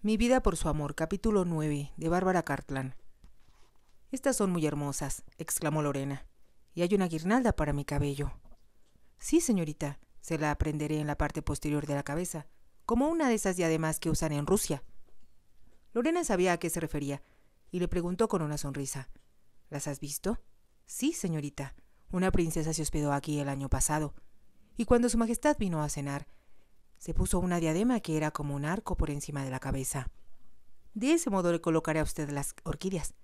Mi vida por su amor, capítulo nueve, de Bárbara Cartland. Estas son muy hermosas, exclamó Lorena. Y hay una guirnalda para mi cabello. Sí, señorita, se la aprenderé en la parte posterior de la cabeza, como una de esas diademas que usan en Rusia. Lorena sabía a qué se refería, y le preguntó con una sonrisa. ¿Las has visto? Sí, señorita. Una princesa se hospedó aquí el año pasado, y cuando Su Majestad vino a cenar, se puso una diadema que era como un arco por encima de la cabeza. De ese modo le colocaré a usted las orquídeas.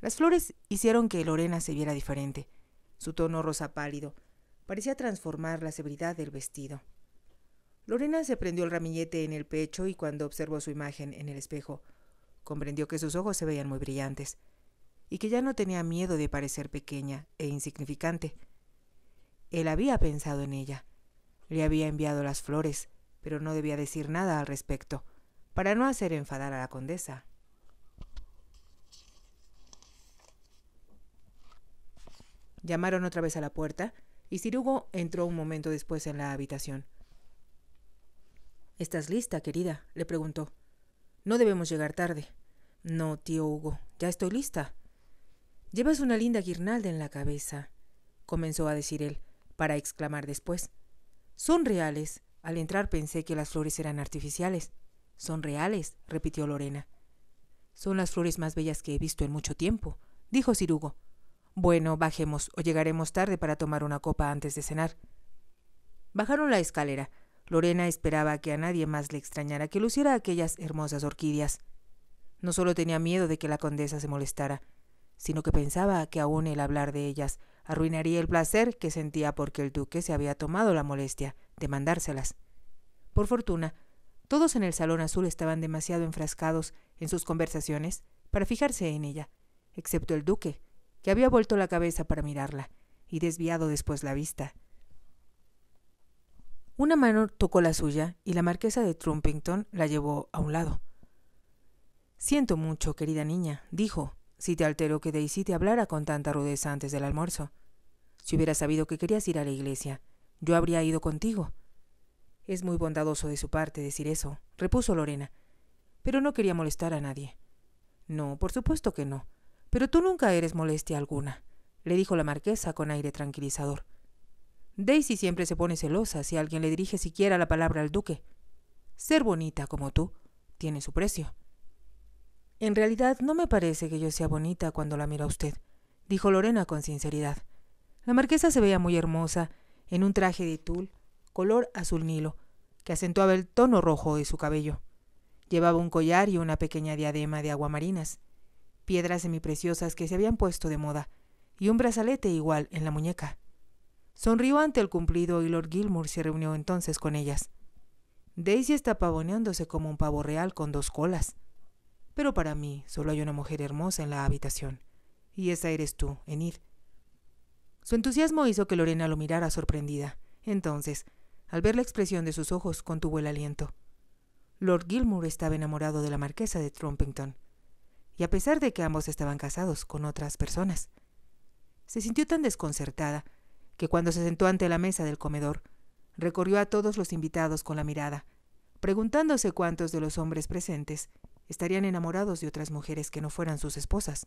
Las flores hicieron que Lorena se viera diferente. Su tono rosa pálido parecía transformar la severidad del vestido. Lorena se prendió el ramillete en el pecho y cuando observó su imagen en el espejo, comprendió que sus ojos se veían muy brillantes y que ya no tenía miedo de parecer pequeña e insignificante. Él había pensado en ella, le había enviado las flores, pero no debía decir nada al respecto, para no hacer enfadar a la condesa. Llamaron otra vez a la puerta y Hugo entró un momento después en la habitación. ¿Estás lista, querida? le preguntó. No debemos llegar tarde. No, tío Hugo, ya estoy lista. Llevas una linda guirnalda en la cabeza, comenzó a decir él, para exclamar después. Son reales, al entrar pensé que las flores eran artificiales. Son reales, repitió Lorena. Son las flores más bellas que he visto en mucho tiempo, dijo Cirugo. Bueno, bajemos, o llegaremos tarde para tomar una copa antes de cenar. Bajaron la escalera. Lorena esperaba que a nadie más le extrañara que luciera aquellas hermosas orquídeas. No solo tenía miedo de que la condesa se molestara, sino que pensaba que aún el hablar de ellas arruinaría el placer que sentía porque el duque se había tomado la molestia demandárselas. Por fortuna, todos en el salón azul estaban demasiado enfrascados en sus conversaciones para fijarse en ella, excepto el duque, que había vuelto la cabeza para mirarla y desviado después la vista. Una mano tocó la suya y la marquesa de Trumpington la llevó a un lado. Siento mucho, querida niña, dijo, si te altero que Daisy te hablara con tanta rudeza antes del almuerzo. Si hubiera sabido que querías ir a la iglesia, yo habría ido contigo. Es muy bondadoso de su parte decir eso, repuso Lorena. Pero no quería molestar a nadie. No, por supuesto que no. Pero tú nunca eres molestia alguna, le dijo la marquesa con aire tranquilizador. Daisy siempre se pone celosa si alguien le dirige siquiera la palabra al duque. Ser bonita como tú tiene su precio. En realidad no me parece que yo sea bonita cuando la mira a usted, dijo Lorena con sinceridad. La marquesa se veía muy hermosa en un traje de tul color azul nilo, que acentuaba el tono rojo de su cabello. Llevaba un collar y una pequeña diadema de aguamarinas, piedras semipreciosas que se habían puesto de moda, y un brazalete igual en la muñeca. Sonrió ante el cumplido y Lord Gilmour se reunió entonces con ellas. Daisy está pavoneándose como un pavo real con dos colas. Pero para mí solo hay una mujer hermosa en la habitación, y esa eres tú, Enid. Su entusiasmo hizo que Lorena lo mirara sorprendida. Entonces, al ver la expresión de sus ojos, contuvo el aliento. Lord Gilmour estaba enamorado de la marquesa de Trumpington, y a pesar de que ambos estaban casados con otras personas. Se sintió tan desconcertada que cuando se sentó ante la mesa del comedor, recorrió a todos los invitados con la mirada, preguntándose cuántos de los hombres presentes estarían enamorados de otras mujeres que no fueran sus esposas.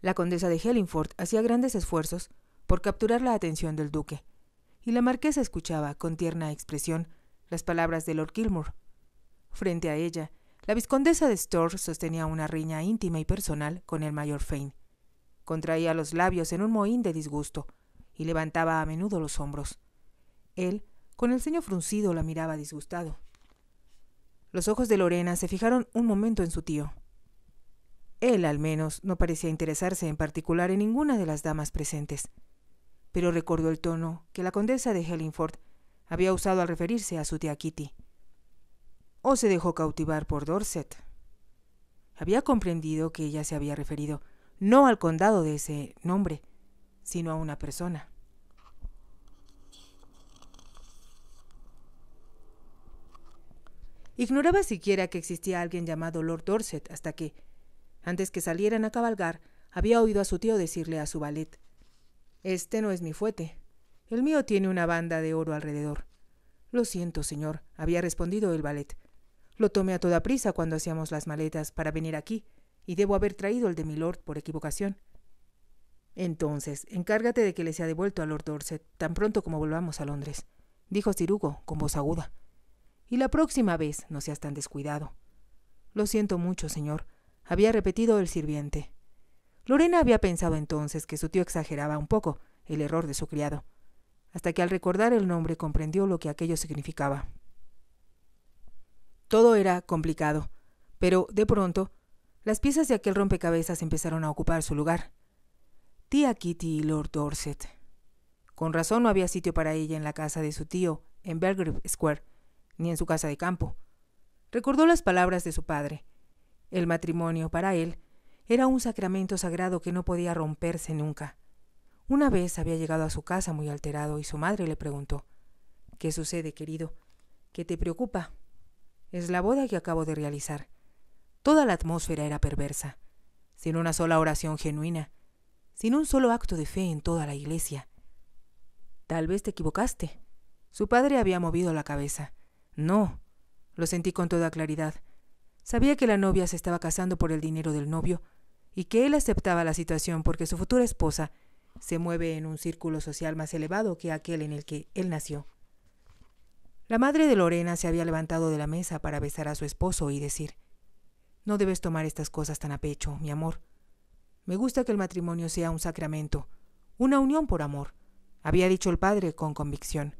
La condesa de Hellingford hacía grandes esfuerzos por capturar la atención del duque, y la marquesa escuchaba con tierna expresión las palabras de Lord Kilmore. Frente a ella, la viscondesa de Storr sostenía una riña íntima y personal con el mayor Fane. Contraía los labios en un mohín de disgusto y levantaba a menudo los hombros. Él, con el ceño fruncido, la miraba disgustado. Los ojos de Lorena se fijaron un momento en su tío, él, al menos, no parecía interesarse en particular en ninguna de las damas presentes. Pero recordó el tono que la condesa de Hellingford había usado al referirse a su tía Kitty. O se dejó cautivar por Dorset. Había comprendido que ella se había referido no al condado de ese nombre, sino a una persona. Ignoraba siquiera que existía alguien llamado Lord Dorset hasta que, antes que salieran a cabalgar, había oído a su tío decirle a su valet, Este no es mi fuete. El mío tiene una banda de oro alrededor. Lo siento, señor, había respondido el valet. Lo tomé a toda prisa cuando hacíamos las maletas para venir aquí, y debo haber traído el de mi lord por equivocación. Entonces, encárgate de que le sea devuelto al Lord Dorset tan pronto como volvamos a Londres, dijo Cirugo con voz aguda. Y la próxima vez no seas tan descuidado. Lo siento mucho, señor, había repetido el sirviente. Lorena había pensado entonces que su tío exageraba un poco el error de su criado, hasta que al recordar el nombre comprendió lo que aquello significaba. Todo era complicado, pero de pronto las piezas de aquel rompecabezas empezaron a ocupar su lugar. Tía Kitty y Lord Dorset. Con razón no había sitio para ella en la casa de su tío, en Belgrave Square, ni en su casa de campo. Recordó las palabras de su padre, el matrimonio, para él, era un sacramento sagrado que no podía romperse nunca. Una vez había llegado a su casa muy alterado y su madre le preguntó, ¿Qué sucede, querido? ¿Qué te preocupa? Es la boda que acabo de realizar. Toda la atmósfera era perversa, sin una sola oración genuina, sin un solo acto de fe en toda la iglesia. Tal vez te equivocaste. Su padre había movido la cabeza. No, lo sentí con toda claridad. Sabía que la novia se estaba casando por el dinero del novio y que él aceptaba la situación porque su futura esposa se mueve en un círculo social más elevado que aquel en el que él nació. La madre de Lorena se había levantado de la mesa para besar a su esposo y decir, No debes tomar estas cosas tan a pecho, mi amor. Me gusta que el matrimonio sea un sacramento, una unión por amor, había dicho el padre con convicción.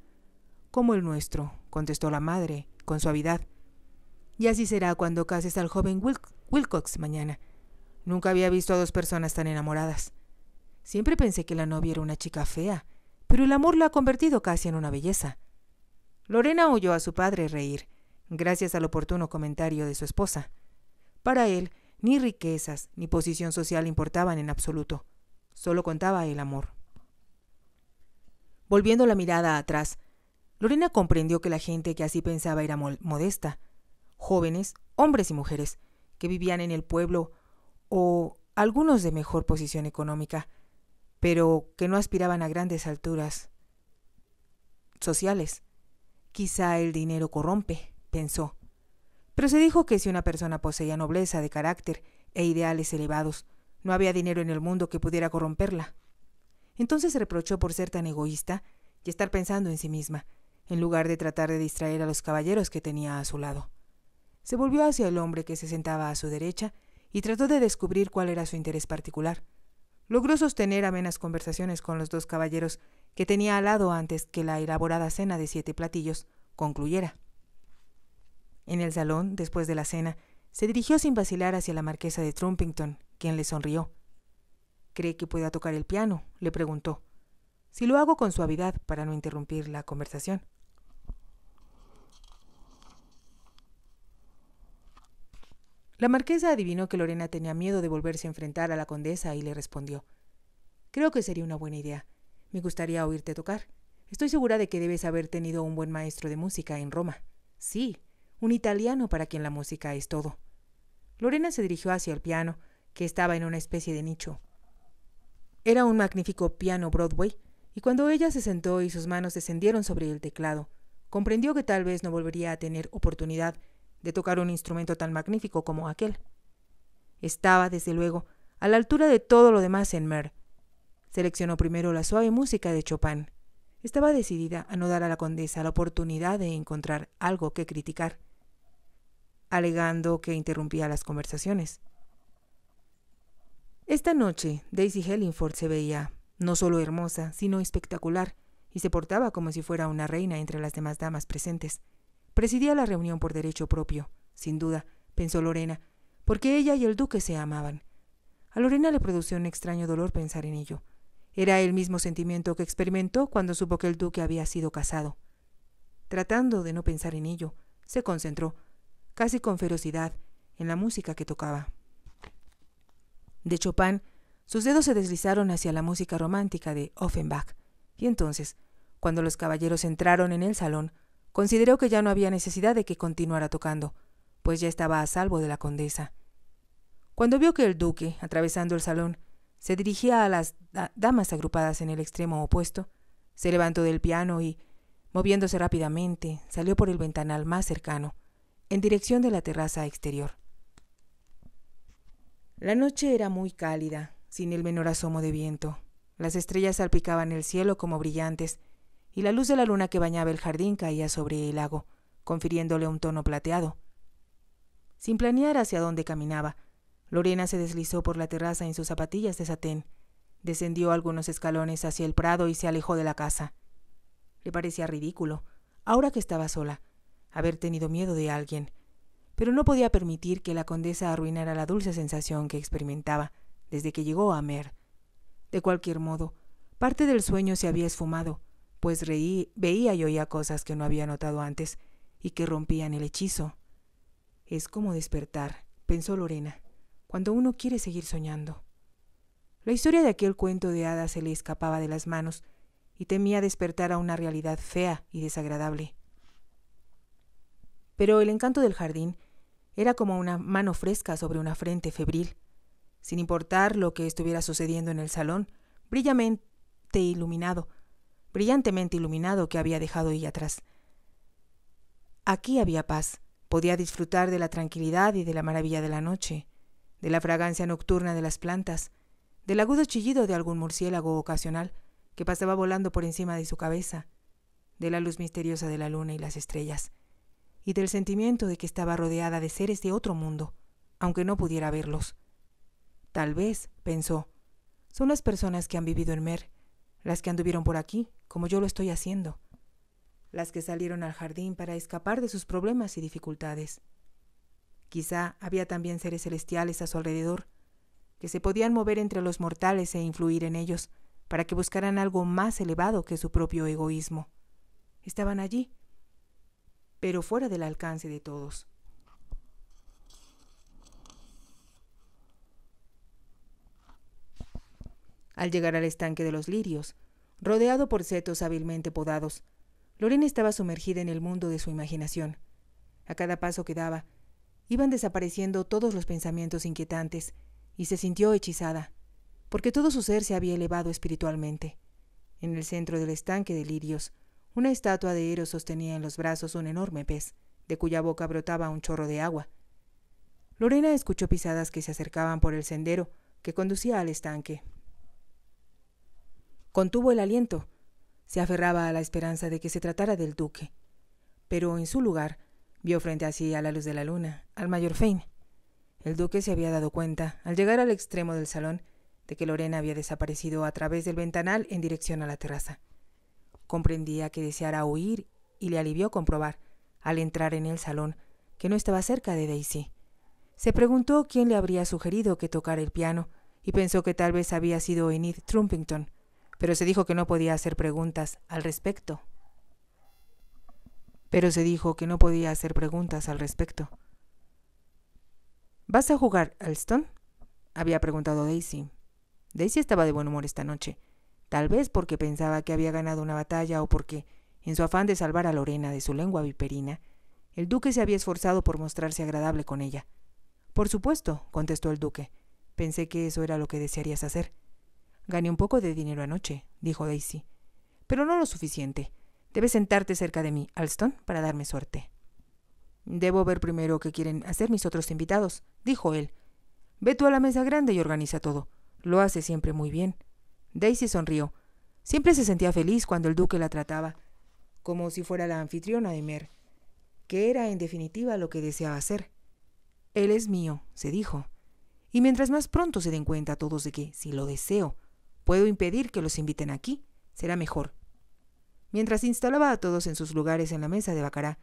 Como el nuestro, contestó la madre, con suavidad, y así será cuando cases al joven Wilcox mañana. Nunca había visto a dos personas tan enamoradas. Siempre pensé que la novia era una chica fea, pero el amor la ha convertido casi en una belleza. Lorena oyó a su padre reír, gracias al oportuno comentario de su esposa. Para él, ni riquezas ni posición social importaban en absoluto. Solo contaba el amor. Volviendo la mirada atrás, Lorena comprendió que la gente que así pensaba era modesta, jóvenes, hombres y mujeres, que vivían en el pueblo o algunos de mejor posición económica, pero que no aspiraban a grandes alturas sociales. Quizá el dinero corrompe, pensó. Pero se dijo que si una persona poseía nobleza de carácter e ideales elevados, no había dinero en el mundo que pudiera corromperla. Entonces se reprochó por ser tan egoísta y estar pensando en sí misma, en lugar de tratar de distraer a los caballeros que tenía a su lado. Se volvió hacia el hombre que se sentaba a su derecha y trató de descubrir cuál era su interés particular. Logró sostener amenas conversaciones con los dos caballeros que tenía al lado antes que la elaborada cena de siete platillos concluyera. En el salón, después de la cena, se dirigió sin vacilar hacia la marquesa de Trumpington, quien le sonrió. ¿Cree que pueda tocar el piano? le preguntó. Si lo hago con suavidad para no interrumpir la conversación. La marquesa adivinó que Lorena tenía miedo de volverse a enfrentar a la condesa y le respondió Creo que sería una buena idea. Me gustaría oírte tocar. Estoy segura de que debes haber tenido un buen maestro de música en Roma. Sí, un italiano para quien la música es todo. Lorena se dirigió hacia el piano, que estaba en una especie de nicho. Era un magnífico piano Broadway, y cuando ella se sentó y sus manos descendieron sobre el teclado, comprendió que tal vez no volvería a tener oportunidad de tocar un instrumento tan magnífico como aquel. Estaba, desde luego, a la altura de todo lo demás en Mer. Seleccionó primero la suave música de Chopin. Estaba decidida a no dar a la condesa la oportunidad de encontrar algo que criticar, alegando que interrumpía las conversaciones. Esta noche, Daisy Hellingford se veía no solo hermosa, sino espectacular, y se portaba como si fuera una reina entre las demás damas presentes. Presidía la reunión por derecho propio, sin duda, pensó Lorena, porque ella y el duque se amaban. A Lorena le produció un extraño dolor pensar en ello. Era el mismo sentimiento que experimentó cuando supo que el duque había sido casado. Tratando de no pensar en ello, se concentró, casi con ferocidad, en la música que tocaba. De Chopin, sus dedos se deslizaron hacia la música romántica de Offenbach, y entonces, cuando los caballeros entraron en el salón, Consideró que ya no había necesidad de que continuara tocando, pues ya estaba a salvo de la condesa. Cuando vio que el duque, atravesando el salón, se dirigía a las damas agrupadas en el extremo opuesto, se levantó del piano y, moviéndose rápidamente, salió por el ventanal más cercano, en dirección de la terraza exterior. La noche era muy cálida, sin el menor asomo de viento. Las estrellas salpicaban el cielo como brillantes, y la luz de la luna que bañaba el jardín caía sobre el lago, confiriéndole un tono plateado. Sin planear hacia dónde caminaba, Lorena se deslizó por la terraza en sus zapatillas de satén, descendió algunos escalones hacia el prado y se alejó de la casa. Le parecía ridículo, ahora que estaba sola, haber tenido miedo de alguien, pero no podía permitir que la condesa arruinara la dulce sensación que experimentaba desde que llegó a Mer. De cualquier modo, parte del sueño se había esfumado, pues reí, veía y oía cosas que no había notado antes y que rompían el hechizo. Es como despertar, pensó Lorena, cuando uno quiere seguir soñando. La historia de aquel cuento de hadas se le escapaba de las manos y temía despertar a una realidad fea y desagradable. Pero el encanto del jardín era como una mano fresca sobre una frente febril. Sin importar lo que estuviera sucediendo en el salón, brillamente iluminado, brillantemente iluminado que había dejado ella atrás. Aquí había paz, podía disfrutar de la tranquilidad y de la maravilla de la noche, de la fragancia nocturna de las plantas, del agudo chillido de algún murciélago ocasional que pasaba volando por encima de su cabeza, de la luz misteriosa de la luna y las estrellas, y del sentimiento de que estaba rodeada de seres de otro mundo, aunque no pudiera verlos. Tal vez, pensó, son las personas que han vivido en Mer las que anduvieron por aquí, como yo lo estoy haciendo, las que salieron al jardín para escapar de sus problemas y dificultades. Quizá había también seres celestiales a su alrededor, que se podían mover entre los mortales e influir en ellos, para que buscaran algo más elevado que su propio egoísmo. Estaban allí, pero fuera del alcance de todos. al llegar al estanque de los lirios, rodeado por setos hábilmente podados. Lorena estaba sumergida en el mundo de su imaginación. A cada paso que daba, iban desapareciendo todos los pensamientos inquietantes, y se sintió hechizada, porque todo su ser se había elevado espiritualmente. En el centro del estanque de lirios, una estatua de Eros sostenía en los brazos un enorme pez, de cuya boca brotaba un chorro de agua. Lorena escuchó pisadas que se acercaban por el sendero que conducía al estanque. Contuvo el aliento. Se aferraba a la esperanza de que se tratara del duque. Pero en su lugar, vio frente a sí a la luz de la luna al mayor fein El duque se había dado cuenta, al llegar al extremo del salón, de que Lorena había desaparecido a través del ventanal en dirección a la terraza. Comprendía que deseara huir y le alivió comprobar, al entrar en el salón, que no estaba cerca de Daisy. Se preguntó quién le habría sugerido que tocara el piano y pensó que tal vez había sido Enid Trumpington, pero se dijo que no podía hacer preguntas al respecto. Pero se dijo que no podía hacer preguntas al respecto. ¿Vas a jugar, Alston? había preguntado Daisy. Daisy estaba de buen humor esta noche, tal vez porque pensaba que había ganado una batalla o porque, en su afán de salvar a Lorena de su lengua viperina, el duque se había esforzado por mostrarse agradable con ella. Por supuesto, contestó el duque. Pensé que eso era lo que desearías hacer. Gané un poco de dinero anoche, dijo Daisy. Pero no lo suficiente. Debes sentarte cerca de mí, Alston, para darme suerte. Debo ver primero qué quieren hacer mis otros invitados, dijo él. Ve tú a la mesa grande y organiza todo. Lo hace siempre muy bien. Daisy sonrió. Siempre se sentía feliz cuando el duque la trataba, como si fuera la anfitriona de Mer, que era en definitiva lo que deseaba hacer. Él es mío, se dijo. Y mientras más pronto se den cuenta todos de que, si lo deseo, Puedo impedir que los inviten aquí. Será mejor. Mientras instalaba a todos en sus lugares en la mesa de Bacará,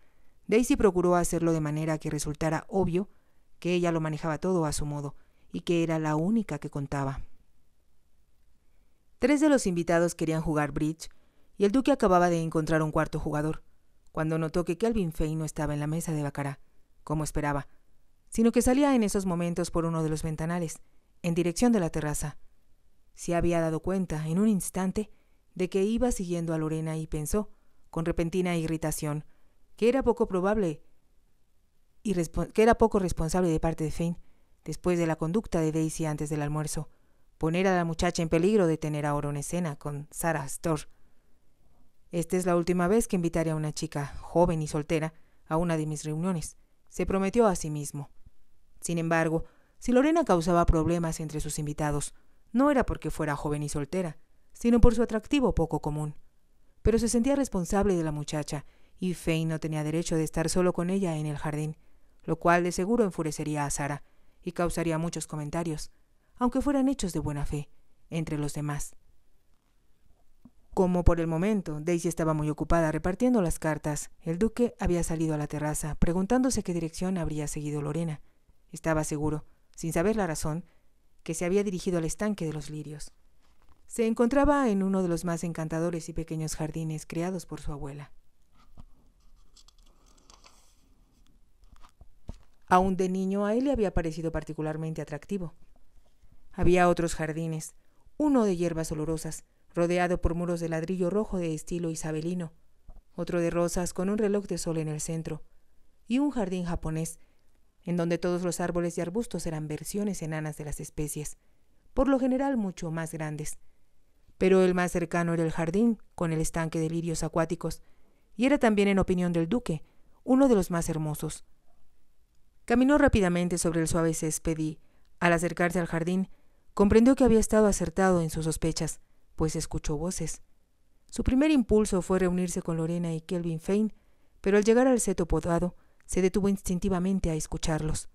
Daisy procuró hacerlo de manera que resultara obvio que ella lo manejaba todo a su modo y que era la única que contaba. Tres de los invitados querían jugar bridge y el duque acababa de encontrar un cuarto jugador, cuando notó que Calvin Fay no estaba en la mesa de Bacará, como esperaba, sino que salía en esos momentos por uno de los ventanales, en dirección de la terraza. Se había dado cuenta, en un instante, de que iba siguiendo a Lorena y pensó, con repentina irritación, que era poco probable y que era poco responsable de parte de Fein, después de la conducta de Daisy antes del almuerzo, poner a la muchacha en peligro de tener ahora una escena con Sarah Astor. Esta es la última vez que invitaré a una chica joven y soltera a una de mis reuniones, se prometió a sí mismo. Sin embargo, si Lorena causaba problemas entre sus invitados, no era porque fuera joven y soltera, sino por su atractivo poco común. Pero se sentía responsable de la muchacha, y Faye no tenía derecho de estar solo con ella en el jardín, lo cual de seguro enfurecería a Sara y causaría muchos comentarios, aunque fueran hechos de buena fe, entre los demás. Como por el momento Daisy estaba muy ocupada repartiendo las cartas, el duque había salido a la terraza preguntándose qué dirección habría seguido Lorena. Estaba seguro, sin saber la razón, que se había dirigido al estanque de los lirios. Se encontraba en uno de los más encantadores y pequeños jardines creados por su abuela. Aún de niño a él le había parecido particularmente atractivo. Había otros jardines, uno de hierbas olorosas, rodeado por muros de ladrillo rojo de estilo isabelino, otro de rosas con un reloj de sol en el centro, y un jardín japonés en donde todos los árboles y arbustos eran versiones enanas de las especies, por lo general mucho más grandes. Pero el más cercano era el jardín, con el estanque de lirios acuáticos, y era también, en opinión del duque, uno de los más hermosos. Caminó rápidamente sobre el suave césped y, al acercarse al jardín, comprendió que había estado acertado en sus sospechas, pues escuchó voces. Su primer impulso fue reunirse con Lorena y Kelvin Fein, pero al llegar al seto podado, se detuvo instintivamente a escucharlos.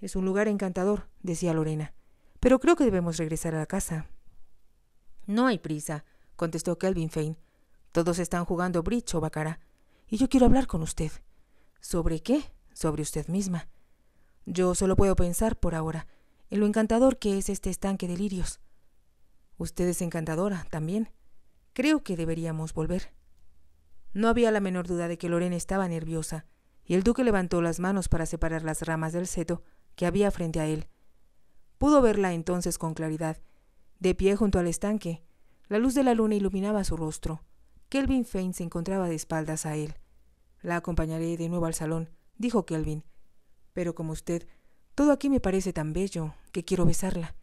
Es un lugar encantador, decía Lorena, pero creo que debemos regresar a la casa. No hay prisa, contestó Kelvin Fein Todos están jugando bridge o bacará, y yo quiero hablar con usted. ¿Sobre qué? Sobre usted misma. Yo solo puedo pensar por ahora en lo encantador que es este estanque de lirios. Usted es encantadora también. Creo que deberíamos volver. No había la menor duda de que Lorena estaba nerviosa, y el duque levantó las manos para separar las ramas del seto que había frente a él. Pudo verla entonces con claridad, de pie junto al estanque. La luz de la luna iluminaba su rostro. Kelvin Fain se encontraba de espaldas a él. La acompañaré de nuevo al salón, dijo Kelvin. Pero como usted, todo aquí me parece tan bello que quiero besarla.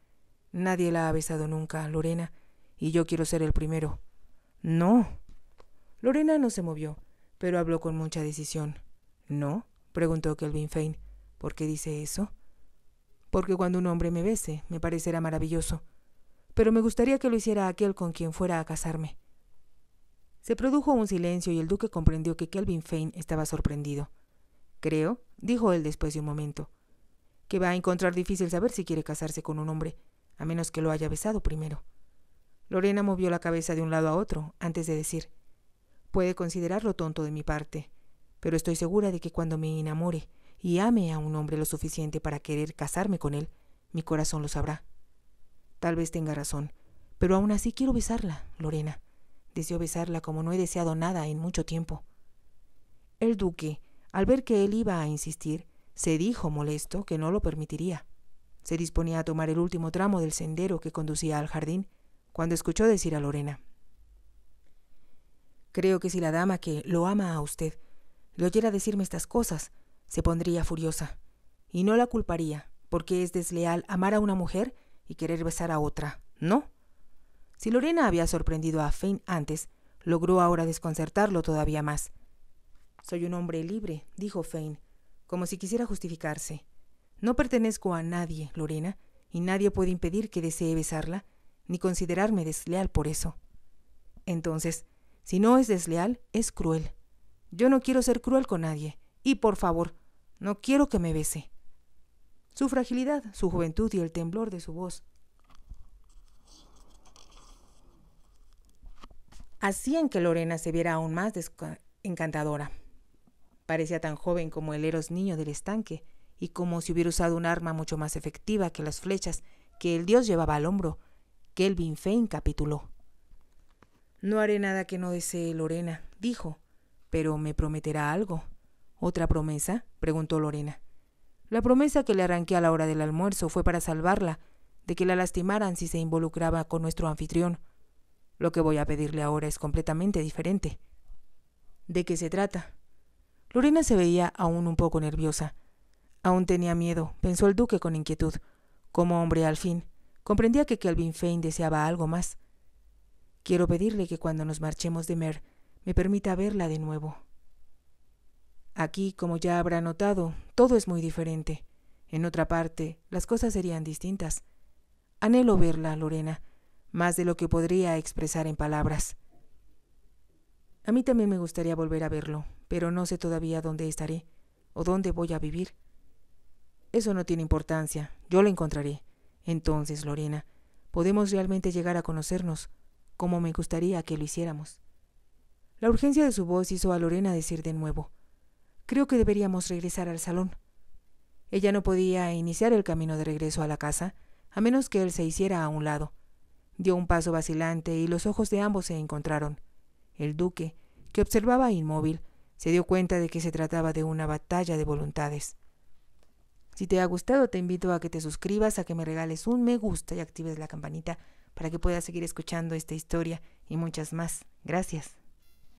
Nadie la ha besado nunca, Lorena, y yo quiero ser el primero. No. Lorena no se movió, pero habló con mucha decisión. No, preguntó Kelvin Fane. ¿Por qué dice eso? Porque cuando un hombre me bese, me parecerá maravilloso. Pero me gustaría que lo hiciera aquel con quien fuera a casarme. Se produjo un silencio y el duque comprendió que Kelvin Fane estaba sorprendido. Creo, dijo él después de un momento, que va a encontrar difícil saber si quiere casarse con un hombre, a menos que lo haya besado primero. Lorena movió la cabeza de un lado a otro antes de decir Puede considerarlo tonto de mi parte, pero estoy segura de que cuando me enamore y ame a un hombre lo suficiente para querer casarme con él, mi corazón lo sabrá. Tal vez tenga razón, pero aún así quiero besarla, Lorena. Deseo besarla como no he deseado nada en mucho tiempo. El duque, al ver que él iba a insistir, se dijo molesto que no lo permitiría. Se disponía a tomar el último tramo del sendero que conducía al jardín, cuando escuchó decir a Lorena Creo que si la dama que lo ama a usted le oyera decirme estas cosas, se pondría furiosa. Y no la culparía, porque es desleal amar a una mujer y querer besar a otra, ¿no? Si Lorena había sorprendido a Fane antes, logró ahora desconcertarlo todavía más. Soy un hombre libre, dijo Fane, como si quisiera justificarse. No pertenezco a nadie, Lorena, y nadie puede impedir que desee besarla, ni considerarme desleal por eso. Entonces, si no es desleal, es cruel. Yo no quiero ser cruel con nadie. Y por favor, no quiero que me bese. Su fragilidad, su juventud y el temblor de su voz hacían que Lorena se viera aún más encantadora. Parecía tan joven como el Eros niño del estanque, y como si hubiera usado un arma mucho más efectiva que las flechas que el dios llevaba al hombro. Kelvin Fein capituló. No haré nada que no desee Lorena, dijo, pero me prometerá algo. ¿Otra promesa? preguntó Lorena. La promesa que le arranqué a la hora del almuerzo fue para salvarla, de que la lastimaran si se involucraba con nuestro anfitrión. Lo que voy a pedirle ahora es completamente diferente. ¿De qué se trata? Lorena se veía aún un poco nerviosa. Aún tenía miedo, pensó el duque con inquietud. Como hombre al fin, comprendía que Calvin Fane deseaba algo más. Quiero pedirle que cuando nos marchemos de Mer, me permita verla de nuevo. Aquí, como ya habrá notado, todo es muy diferente. En otra parte, las cosas serían distintas. Anhelo verla, Lorena, más de lo que podría expresar en palabras. A mí también me gustaría volver a verlo, pero no sé todavía dónde estaré o dónde voy a vivir. Eso no tiene importancia, yo la encontraré. Entonces, Lorena, podemos realmente llegar a conocernos, como me gustaría que lo hiciéramos. La urgencia de su voz hizo a Lorena decir de nuevo Creo que deberíamos regresar al salón. Ella no podía iniciar el camino de regreso a la casa, a menos que él se hiciera a un lado. Dio un paso vacilante y los ojos de ambos se encontraron. El duque, que observaba inmóvil, se dio cuenta de que se trataba de una batalla de voluntades. Si te ha gustado, te invito a que te suscribas, a que me regales un me gusta y actives la campanita para que puedas seguir escuchando esta historia y muchas más. Gracias.